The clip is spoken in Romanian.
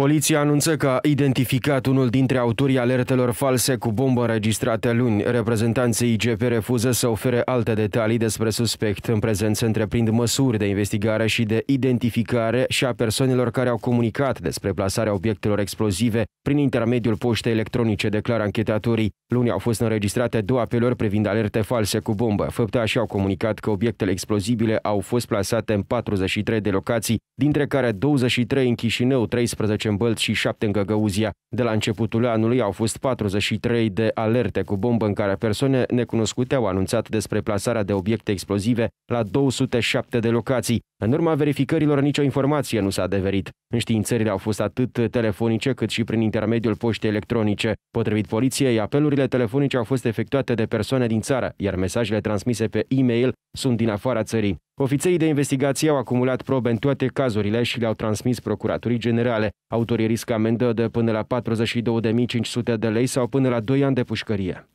Poliția anunță că a identificat unul dintre autorii alertelor false cu bombă registrate luni. Reprezentanții IGP refuză să ofere alte detalii despre suspect. În prezent se întreprind măsuri de investigare și de identificare și a persoanelor care au comunicat despre plasarea obiectelor explozive prin intermediul poștei electronice, declară anchetatorii. Luni au fost înregistrate două apeluri privind alerte false cu bombă. Făptașii au comunicat că obiectele explozibile au fost plasate în 43 de locații, dintre care 23 în Chișinău, 13 în Bălt și 7 în Găgăuzia. De la începutul anului au fost 43 de alerte cu bombă în care persoane necunoscute au anunțat despre plasarea de obiecte explozive la 207 de locații. În urma verificărilor nicio informație nu s-a adeverit. Înștiințările au fost atât telefonice cât și prin intermediul poștei electronice. Potrivit poliției, apelurile telefonice au fost efectuate de persoane din țară, iar mesajele transmise pe e-mail sunt din afara țării. Ofițerii de investigație au acumulat probe în toate cazurile și le-au transmis Procuraturii Generale. Autorii riscă amendă de până la 42.500 de lei sau până la 2 ani de pușcărie.